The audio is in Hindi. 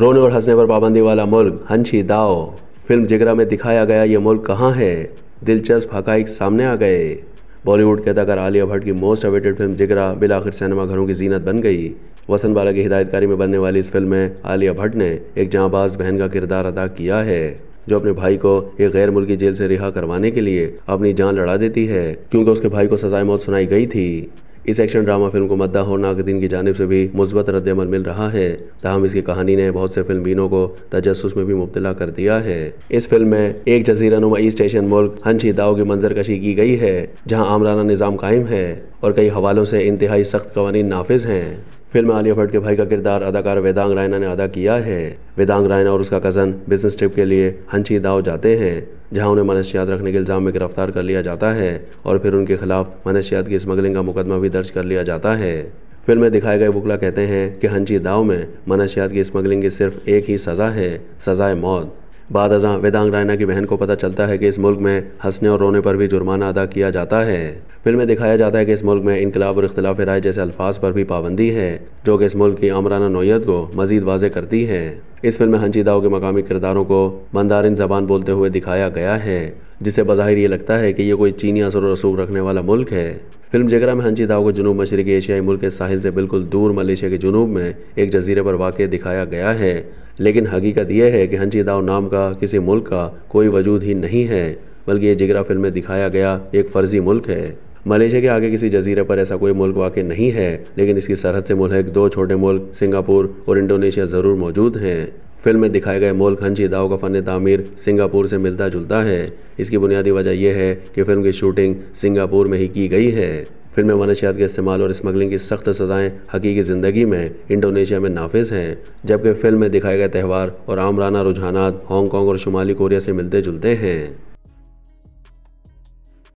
रोने और हंसने पर पाबंदी वाला मुल्क हंछी दाओ फिल्म जिगरा में दिखाया गया ये मुल्क कहाँ है दिलचस्प हकाइक सामने आ गए बॉलीवुड के अदाकार आलिया भट्ट की मोस्ट अवेटेड फिल्म जिगरा बिल आखिर सिनेमा घरों की जीनत बन गई वसंत बाला की हिदायतकारी में बनने वाली इस फिल्म में आलिया भट्ट ने एक जांबाज बहन का किरदार अदा किया है जो अपने भाई को एक गैर मुल्की जेल से रिहा करवाने के लिए अपनी जान लड़ा देती है क्योंकि उसके भाई को सजाए मौत सुनाई गई थी इस एक्शन ड्रामा फिल्म को मद्दा और नागदीन की जानब से भी मुस्बत रद्दमल मिल रहा है तहम इसकी कहानी ने बहुत से फिल्मीनों को तजस में भी मुबतला कर दिया है इस फिल्म में एक जजीरा नुमा ईस्ट एशियन मुल्क हंशी दाव की मंजरकशी की गई है जहाँ आमराना निज़ाम कायम है और कई हवालों से इंतहाई सख्त कवानी नाफिज हैं फिल्म में आलिया भट्ट के भाई का किरदार अदाकार वेदांग रायना ने अदा किया है वेदांग रायना और उसका कज़न बिजनेस ट्रिप के लिए हंची दाव जाते हैं जहां उन्हें मनशियात रखने के इल्ज़ाम में गिरफ्तार कर लिया जाता है और फिर उनके खिलाफ मनशियात की स्मगलिंग का मुकदमा भी दर्ज कर लिया जाता है फिल्म में दिखाए गए बुकला कहते हैं कि हंची दाव में मनशियात की स्मगलिंग की सिर्फ एक ही सज़ा है सज़ाए मौत बाद अजा वेदांग रायना की बहन को पता चलता है कि इस मुल्क में हंसने और रोने पर भी जुर्माना अदा किया जाता है फिल्म में दिखाया जाता है कि इस मुल्क में इनकलाब और इख्तलाफ राय जैसे अल्फाज पर भी पाबंदी है जो कि इस मुल्क की आमराना नोयत को मजीद वाजे करती है इस फिल्म में हंची के मकामी किरदारों को मंदारिन जबान बोलते हुए दिखाया गया है जिसे बाहिर ये लगता है कि ये कोई चीनी असर रसूख रखने वाला मुल्क है फिल्म जगरा में हंची दाव को जनूब मशरक़ी एशियाई मुल्क के साहिल से बिल्कुल दूर मलेशिया के जनूब में एक जजीरे पर वाक़ दिखाया गया है लेकिन हकीकत यह है कि हंची दाव नाम का किसी मुल्क का कोई वजूद ही नहीं है बल्कि ये जगरा फिल्म में दिखाया गया एक फ़र्ज़ी मुल्क है मलेशिया के आगे किसी जजीरे पर ऐसा कोई मुल्क वाक़ नहीं है लेकिन इसकी सरहद से मुलहक दो छोटे मुल्क सिंगापुर और इंडोनेशिया ज़रूर मौजूद हैं फिल्म में दिखाए गए मोल खंजी दाव का फ़न तामीर सिंगापुर से मिलता जुलता है इसकी बुनियादी वजह यह है कि फिल्म की शूटिंग सिंगापुर में ही की गई है फिल्म में मनशियात के इस्तेमाल और स्मगलिंग की सख्त सजाएं हकीकी ज़िंदगी में इंडोनेशिया में नाफिज हैं जबकि फिल्म में दिखाए गए त्यौहार और आमराना रुझाना हांगकॉन्ग और शुमाली कोरिया से मिलते जुलते हैं